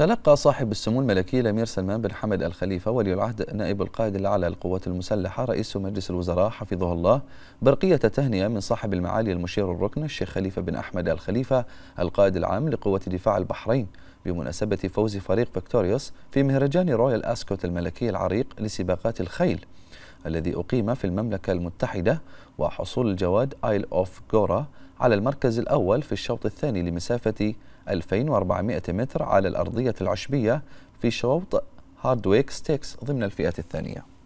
تلقى صاحب السمو الملكي الامير سلمان بن حمد الخليفه ولي العهد نائب القائد الاعلى للقوات المسلحه رئيس مجلس الوزراء حفظه الله برقيه تهنئه من صاحب المعالي المشير الركن الشيخ خليفه بن احمد الخليفه القائد العام لقوه دفاع البحرين بمناسبه فوز فريق فيكتوريوس في مهرجان رويال اسكوت الملكي العريق لسباقات الخيل الذي اقيم في المملكه المتحده وحصول الجواد ايل اوف جورا على المركز الأول في الشوط الثاني لمسافة 2400 متر على الأرضية العشبية في شوط هاردويك ستيكس ضمن الفئة الثانية